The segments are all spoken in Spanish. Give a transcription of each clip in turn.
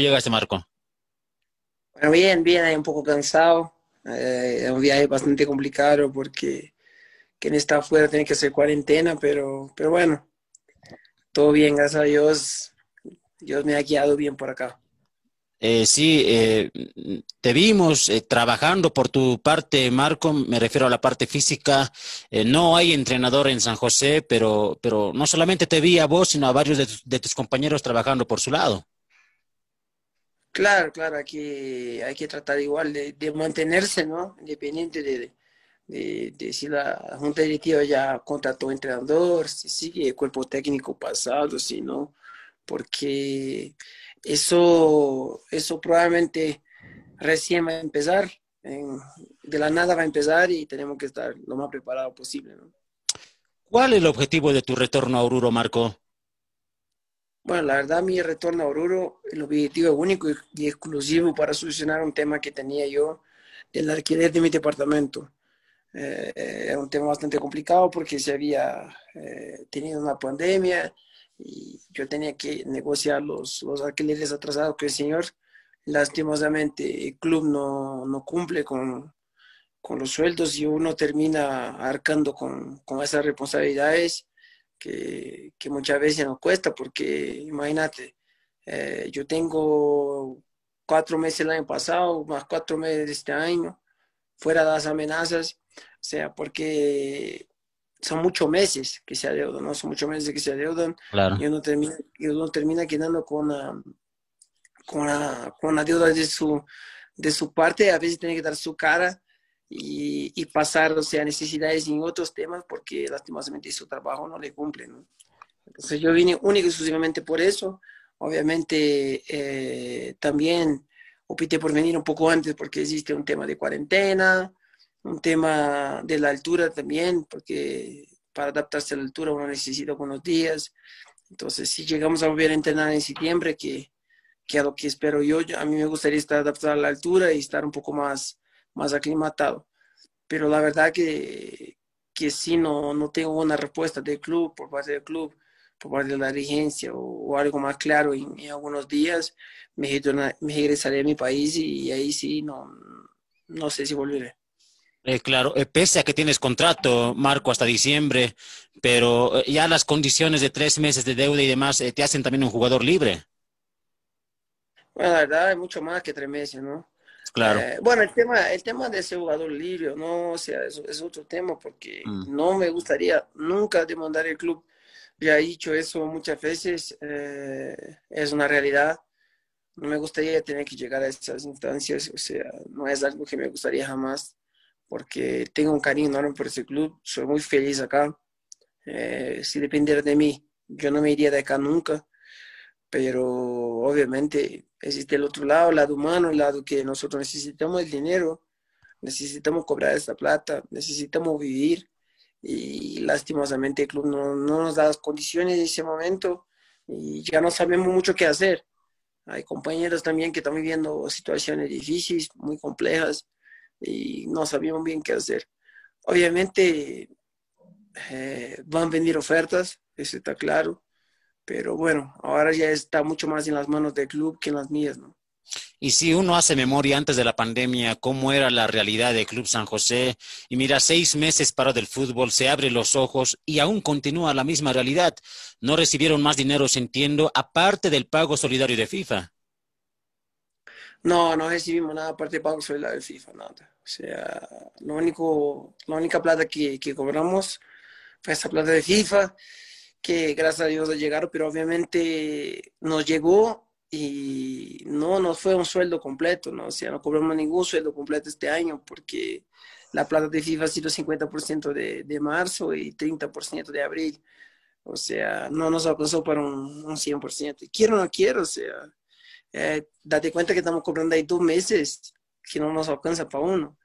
llegaste, Marco? Bueno, bien, bien, ahí un poco cansado. Eh, un viaje bastante complicado porque quien está afuera tiene que hacer cuarentena, pero, pero bueno, todo bien, gracias a Dios. Dios me ha guiado bien por acá. Eh, sí, eh, te vimos trabajando por tu parte, Marco, me refiero a la parte física. no hay entrenador en San José, pero, pero no solamente te vi a vos, sino a varios de tus compañeros trabajando por su lado. Claro, claro, aquí hay que tratar igual de, mantenerse, ¿no? Independiente de, si la Junta Directiva ya contrató entrenador, si sigue el cuerpo técnico pasado, si no, porque eso, eso probablemente recién va a empezar, de la nada va a empezar y tenemos que estar lo más preparado posible, ¿no? ¿Cuál es el objetivo de tu retorno a Oruro, Marco? Bueno, la verdad mi retorno a Oruro, el objetivo es único y exclusivo para solucionar un tema que tenía yo el alquiler de mi departamento. Eh, era un tema bastante complicado porque se había eh, tenido una pandemia y yo tenía que negociar los, los alquileres atrasados que el señor, lastimosamente, el club no, no cumple con, con los sueldos y uno termina arcando con, con esas responsabilidades que, que muchas veces nos cuesta, porque imagínate, eh, yo tengo cuatro meses el año pasado, más cuatro meses este año, fuera de las amenazas, o sea, porque son muchos meses que se adeudan, ¿no? Son muchos meses que se adeudan. Y uno termina, termina quedando con la con, con deuda de su, de su parte, a veces tiene que dar su cara y, pasar, o sea, necesidades y otros temas porque lastimosamente su trabajo no le cumple, Entonces yo vine únicamente exclusivamente por eso. Obviamente eh, también opté por venir un poco antes porque existe un tema de cuarentena, un tema de la altura también, porque para adaptarse a la altura uno necesita unos días. Entonces, si llegamos a volver a entrenar en septiembre, que, que a lo que espero yo, a mí me gustaría estar adaptado a la altura y estar un poco más más aclimatado. Pero la verdad que, que sí, no, no tengo una respuesta del club, por parte del club, por parte de la dirigencia o, algo más claro. En, algunos días me, me, regresaré a mi país y, ahí sí, no, no sé si volveré. Eh, claro, eh, pese a que tienes contrato, Marco, hasta diciembre, pero eh, ya las condiciones de tres meses de deuda y demás te hacen también un jugador libre. Bueno, la verdad es mucho más que tres meses, ¿no? Claro. Eh, bueno, el tema, el tema de ese jugador libre no, o sea, es, es otro tema porque mm. no me gustaría nunca demandar el club. Ya he dicho eso muchas veces, eh, es una realidad. No me gustaría tener que llegar a esas instancias, o sea, no es algo que me gustaría jamás, porque tengo un cariño enorme por ese club, soy muy feliz acá. Eh, si dependiera de mí, yo no me iría de acá nunca pero obviamente existe el otro lado, el lado humano, el lado que nosotros necesitamos el dinero, necesitamos cobrar esta plata, necesitamos vivir y lastimosamente el club no, nos da las condiciones en ese momento y ya no sabemos mucho qué hacer. Hay compañeros también que están viviendo situaciones difíciles, muy complejas y no sabemos bien qué hacer. Obviamente eh, van a venir ofertas, eso está claro. Pero bueno, ahora ya está mucho más en las manos del club que en las mías, ¿no? Y si uno hace memoria antes de la pandemia, cómo era la realidad del Club San José, y mira, seis meses para del fútbol, se abre los ojos y aún continúa la misma realidad. No recibieron más dinero, se entiendo, aparte del pago solidario de FIFA. No, no recibimos nada aparte del pago solidario de FIFA, nada. O sea, lo único, la única plata que, que cobramos fue esa plata de FIFA que gracias a Dios llegaron, pero obviamente nos llegó y no nos fue un sueldo completo, ¿no? O sea, no cobramos ningún sueldo completo este año porque la plata de FIFA ha sido 50% de, de marzo y 30% de abril. O sea, no nos alcanzó para un, 100%. Quiero o no quiero, o sea, eh, date cuenta que estamos cobrando ahí dos meses que no nos alcanza para uno.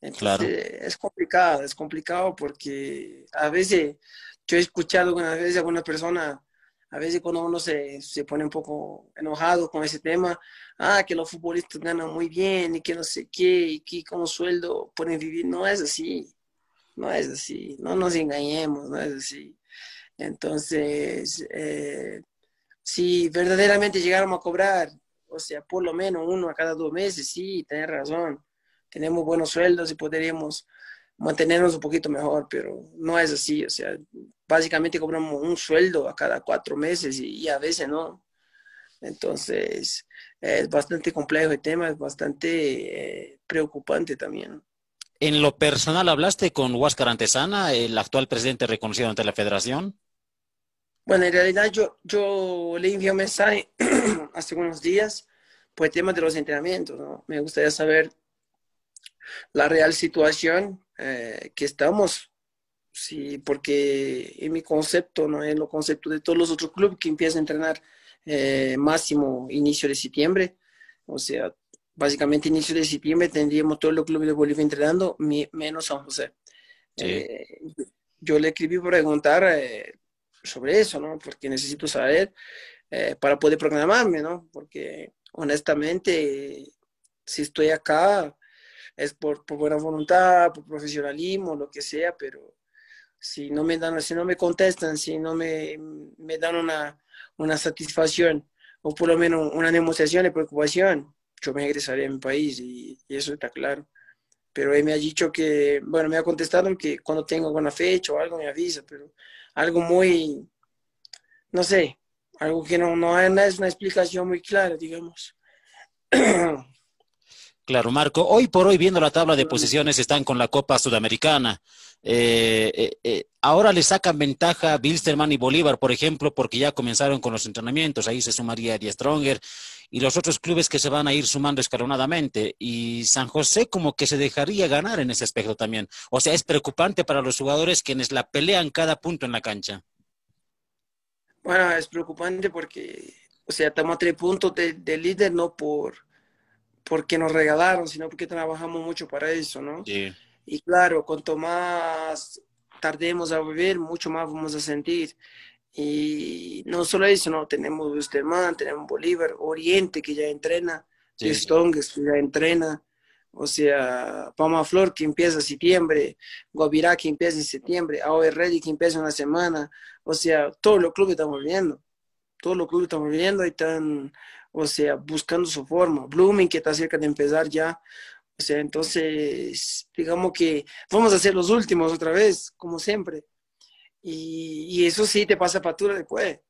Entonces, es complicado, es complicado porque a veces yo he escuchado algunas veces a alguna persona, a veces cuando uno se, se, pone un poco enojado con ese tema, ah, que los futbolistas ganan muy bien y que no sé qué, y que como sueldo pueden vivir, no es así, no es así, no nos engañemos, no es así. Entonces, eh, si verdaderamente llegáramos a cobrar, o sea, por lo menos uno a cada dos meses, sí, tenés razón, tenemos buenos sueldos y podríamos mantenernos un poquito mejor, pero no es así, o sea, básicamente cobramos un sueldo a cada cuatro meses y, a veces no. Entonces, es bastante complejo el tema, es bastante eh, preocupante también. En lo personal, ¿hablaste con Huáscar Antesana, el actual presidente reconocido ante la federación? Bueno, en realidad yo, yo le envié un mensaje hace unos días por el tema de los entrenamientos. Me gustaría saber la real situación eh, que estamos. Sí, porque en mi concepto, ¿no? En lo concepto de todos los otros clubes que empiezan a entrenar eh, máximo inicio de septiembre. O sea, básicamente inicio de septiembre tendríamos todos los clubes de Bolivia entrenando, menos San José. Eh, yo le escribí preguntar sobre eso, ¿no? Porque necesito saber para poder programarme, ¿no? Porque honestamente, si estoy acá, es por, por, buena voluntad, por profesionalismo, lo que sea, pero si no me dan, si no me contestan, si no me, me dan una, una satisfacción o por lo menos una negociación de preocupación, yo me regresaré a mi país y, eso está claro. Pero él me ha dicho que, bueno, me ha contestado que cuando tengo alguna fecha o algo me avisa, pero algo muy, no sé, algo que no, no es una explicación muy clara, digamos. Claro, Marco. Hoy por hoy, viendo la tabla de posiciones, están con la Copa Sudamericana. Eh, eh, eh, ahora le sacan ventaja Bilsterman y Bolívar, por ejemplo, porque ya comenzaron con los entrenamientos. Ahí se sumaría díaz Stronger y los otros clubes que se van a ir sumando escalonadamente. Y San José como que se dejaría ganar en ese aspecto también. O sea, es preocupante para los jugadores quienes la pelean cada punto en la cancha. Bueno, es preocupante porque, o sea, estamos a tres puntos de líder, no por porque nos regalaron, sino porque trabajamos mucho para eso, ¿no? Sí. Y claro, cuanto más tardemos a vivir, mucho más vamos a sentir. Y no solo eso, no, tenemos Busterman, tenemos Bolívar, Oriente que ya entrena, sí. que ya entrena, o sea, Pamaflor que empieza en septiembre, Guavirá que empieza en septiembre, AOE Ready que empieza en una semana, o sea, todos los clubes estamos viendo, todos los clubes estamos viviendo y están o sea, buscando su forma. Blooming, que está cerca de empezar ya, o sea, entonces, digamos que vamos a ser los últimos otra vez, como siempre. Y, eso sí te pasa factura después.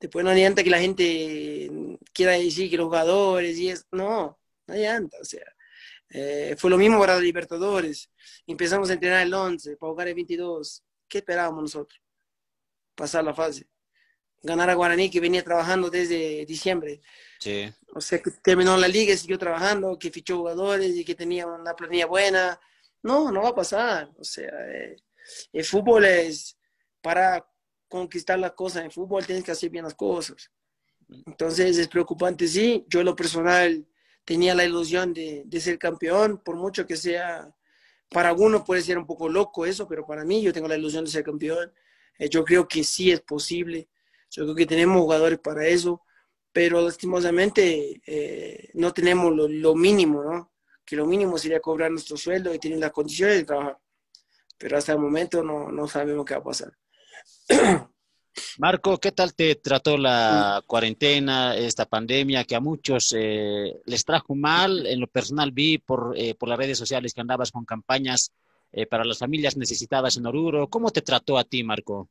Después no adianta que la gente quiera decir que los jugadores y eso. No, no adianta. O sea, eh, fue lo mismo para Libertadores. Empezamos a entrenar el 11 para jugar el 22. ¿Qué esperábamos nosotros? Pasar la fase ganar a Guaraní, que venía trabajando desde diciembre. Sí. O sea, que terminó la liga, y siguió trabajando, que fichó jugadores y que tenía una planilla buena. No, no va a pasar. O sea, eh, el fútbol es para conquistar las cosas. En fútbol tienes que hacer bien las cosas. Entonces es preocupante, sí. Yo en lo personal tenía la ilusión de, de ser campeón, por mucho que sea, para algunos puede ser un poco loco eso, pero para mí yo tengo la ilusión de ser campeón. Eh, yo creo que sí es posible yo creo que tenemos jugadores para eso, pero lastimosamente eh, no tenemos lo, mínimo, ¿no? Que lo mínimo sería cobrar nuestro sueldo y tener las condiciones de trabajar. Pero hasta el momento no, sabemos qué va a pasar. Marco, ¿qué tal te trató la cuarentena, esta pandemia que a muchos eh, les trajo mal? En lo personal vi por, eh, por las redes sociales que andabas con campañas para las familias necesitadas en Oruro. ¿Cómo te trató a ti, Marco?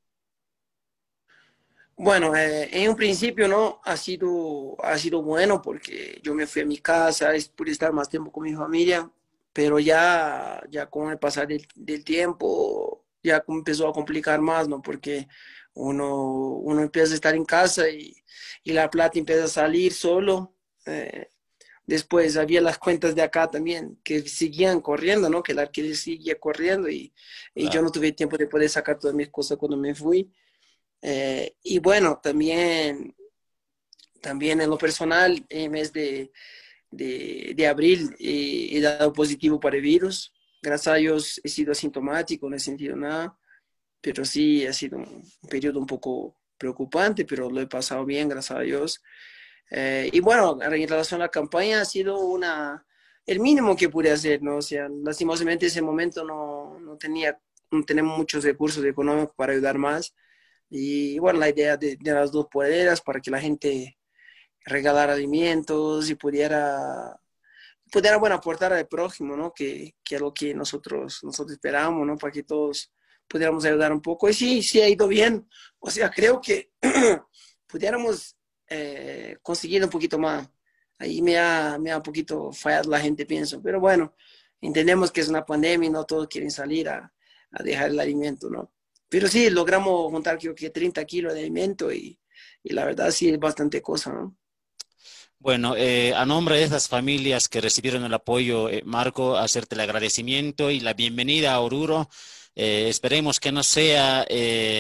Bueno, eh, en un principio no ha sido, ha sido bueno porque yo me fui a mi casa, pude estar más tiempo con mi familia, pero ya, ya con el pasar del, tiempo ya empezó a complicar más, ¿no? Porque uno, uno empieza a estar en casa y, y la plata empieza a salir solo. Eh, después había las cuentas de acá también que seguían corriendo, ¿no? Que el alquiler seguía corriendo y, y yo no tuve tiempo de poder sacar todas mis cosas cuando me fui. Eh, y bueno, también, también en lo personal, en el mes de, de, abril eh, he, dado positivo para el virus. Gracias a Dios he sido asintomático, no he sentido nada, pero sí ha sido un periodo un poco preocupante, pero lo he pasado bien, gracias a Dios. Eh, y bueno, en relación a la campaña ha sido una, el mínimo que pude hacer, ¿no? O sea, lastimosamente en ese momento no, no tenía, no tenemos muchos recursos económicos para ayudar más. Y bueno, la idea de, las dos poderas para que la gente regalara alimentos y pudiera, pudiera bueno, aportar al prójimo, ¿no? Que, que es lo que nosotros, nosotros esperamos, ¿no? Para que todos pudiéramos ayudar un poco. Y sí, sí ha ido bien. O sea, creo que pudiéramos eh, conseguir un poquito más. Ahí me ha, me ha un poquito fallado la gente, pienso. Pero bueno, entendemos que es una pandemia y no todos quieren salir a, a dejar el alimento, ¿no? Pero sí, logramos juntar creo que 30 kilos de alimento y, y la verdad sí es bastante cosa, Bueno, eh, a nombre de esas familias que recibieron el apoyo, eh, Marco, hacerte el agradecimiento y la bienvenida a Oruro. Eh, esperemos que no sea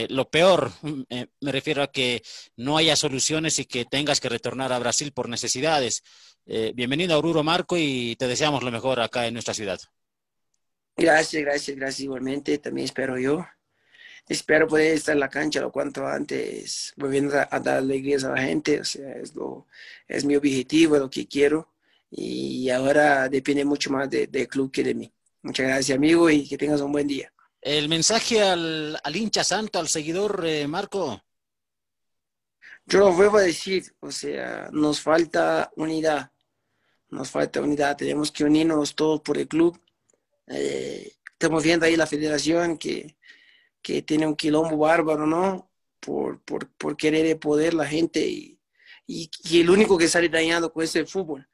lo peor. Mm, me refiero a que no haya soluciones y que tengas que retornar a Brasil por necesidades. bienvenido a Oruro, Marco, y te deseamos lo mejor acá en nuestra ciudad. Gracias, gracias, gracias igualmente. También espero yo espero poder estar en la cancha lo cuanto antes, volviendo a, dar alegrías a la gente, o sea, es, lo, es mi objetivo, lo que quiero, y ahora depende mucho más del club que de mí. Muchas gracias, amigo, y que tengas un buen día. El mensaje al, hincha santo, al seguidor, eh, Marco. Yo lo vuelvo a decir, o sea, nos falta unidad, nos falta unidad, tenemos que unirnos todos por el club. Eh, estamos viendo ahí la federación que que tiene un quilombo bárbaro, ¿no? Por, por, por querer el poder la gente y, y, el único que sale dañado con ese fútbol.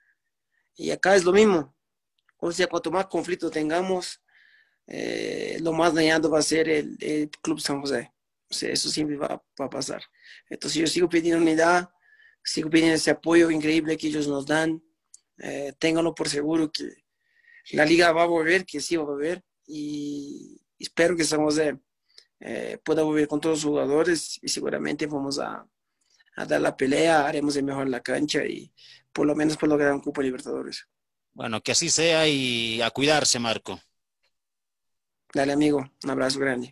Y acá es lo mismo. O sea, cuanto más conflicto tengamos, eh, lo más dañado va a ser el, Club San José. O sea, eso siempre va, a pasar. Entonces yo sigo pidiendo unidad, sigo pidiendo ese apoyo increíble que ellos nos dan. Eh, ténganlo por seguro que la liga va a volver, que sí va a volver. Y espero que San José eh, pueda volver con todos los jugadores y seguramente vamos a, dar la pelea, haremos de mejor en la cancha y por lo menos por pues, lograr un cupo Libertadores. Bueno, que así sea y a cuidarse, Marco. Dale, amigo. Un abrazo grande.